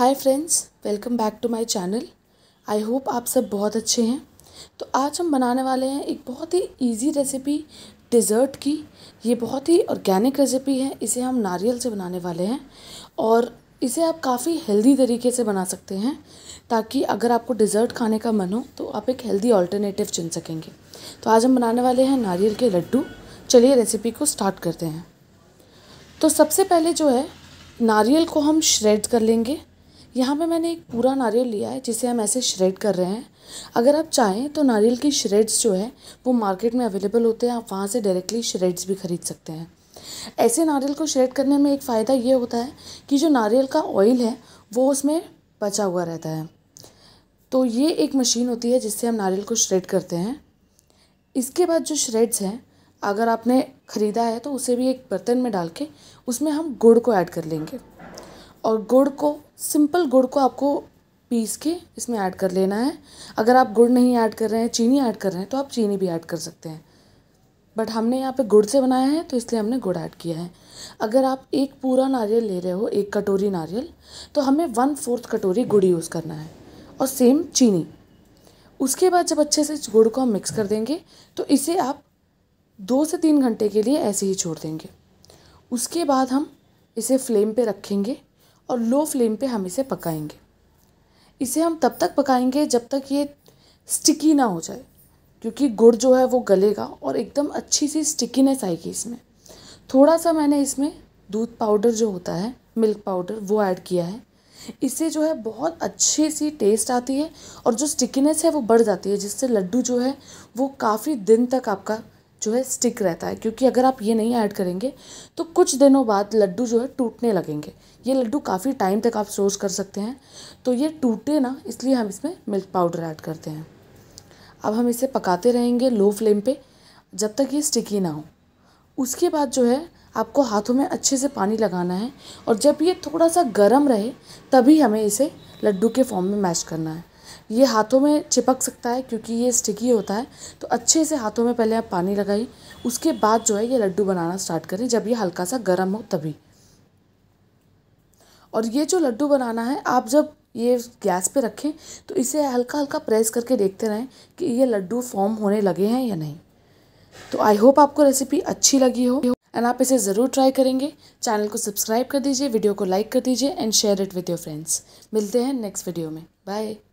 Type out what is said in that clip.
hi friends welcome back to my channel I hope आप सब बहुत अच्छे हैं तो आज हम बनाने वाले हैं एक बहुत ही इजी रेसिपी डिज़र्ट की ये बहुत ही ऑर्गेनिक रेसिपी है इसे हम नारियल से बनाने वाले हैं और इसे आप काफ़ी हेल्दी तरीके से बना सकते हैं ताकि अगर आपको डिज़र्ट खाने का मन हो तो आप एक हेल्दी ऑल्टरनेटिव चुन सकेंगे तो आज हम बनाने वाले हैं नारियल के लड्डू चलिए रेसिपी को स्टार्ट करते हैं तो सबसे पहले जो है नारियल को हम श्रेड कर लेंगे यहाँ पे मैंने एक पूरा नारियल लिया है जिसे हम ऐसे श्रेड कर रहे हैं अगर आप चाहें तो नारियल की श्रेड्स जो है वो मार्केट में अवेलेबल होते हैं आप वहाँ से डायरेक्टली श्रेड्स भी खरीद सकते हैं ऐसे नारियल को श्रेड करने में एक फ़ायदा ये होता है कि जो नारियल का ऑयल है वो उसमें बचा हुआ रहता है तो ये एक मशीन होती है जिससे हम नारियल को श्रेड करते हैं इसके बाद जो श्रेड्स हैं अगर आपने ख़रीदा है तो उसे भी एक बर्तन में डाल के उसमें हम गुड़ को ऐड कर लेंगे और गुड़ को सिंपल गुड़ को आपको पीस के इसमें ऐड कर लेना है अगर आप गुड़ नहीं ऐड कर रहे हैं चीनी ऐड कर रहे हैं तो आप चीनी भी ऐड कर सकते हैं बट हमने यहाँ पे गुड़ से बनाया है तो इसलिए हमने गुड़ ऐड किया है अगर आप एक पूरा नारियल ले रहे हो एक कटोरी नारियल तो हमें वन फोर्थ कटोरी गुड़ यूज़ करना है और सेम चीनी उसके बाद जब अच्छे से गुड़ को हम मिक्स कर देंगे तो इसे आप दो से तीन घंटे के लिए ऐसे ही छोड़ देंगे उसके बाद हम इसे फ्लेम पे रखेंगे और लो फ्लेम पे हम इसे पकाएंगे इसे हम तब तक पकाएंगे जब तक ये स्टिकी ना हो जाए क्योंकि गुड़ जो है वो गलेगा और एकदम अच्छी सी स्टिकीनेस आएगी इसमें थोड़ा सा मैंने इसमें दूध पाउडर जो होता है मिल्क पाउडर वो ऐड किया है इससे जो है बहुत अच्छी सी टेस्ट आती है और जो स्टिकीनेस है वो बढ़ जाती है जिससे लड्डू जो है वो काफ़ी दिन तक आपका जो है स्टिक रहता है क्योंकि अगर आप ये नहीं ऐड करेंगे तो कुछ दिनों बाद लड्डू जो है टूटने लगेंगे ये लड्डू काफ़ी टाइम तक आप सोर्स कर सकते हैं तो ये टूटे ना इसलिए हम इसमें मिल्क पाउडर ऐड करते हैं अब हम इसे पकाते रहेंगे लो फ्लेम पे जब तक ये स्टिकी ना हो उसके बाद जो है आपको हाथों में अच्छे से पानी लगाना है और जब ये थोड़ा सा गर्म रहे तभी हमें इसे लड्डू के फॉर्म में मैश करना है ये हाथों में चिपक सकता है क्योंकि ये स्टिकी होता है तो अच्छे से हाथों में पहले आप पानी लगाइए उसके बाद जो है ये लड्डू बनाना स्टार्ट करें जब ये हल्का सा गर्म हो तभी और ये जो लड्डू बनाना है आप जब ये गैस पे रखें तो इसे हल्का हल्का प्रेस करके देखते रहें कि ये लड्डू फॉर्म होने लगे हैं या नहीं तो आई होप आपको रेसिपी अच्छी लगी हो एंड आप इसे ज़रूर ट्राई करेंगे चैनल को सब्सक्राइब कर दीजिए वीडियो को लाइक कर दीजिए and share it with your friends मिलते हैं नेक्स्ट वीडियो में बाय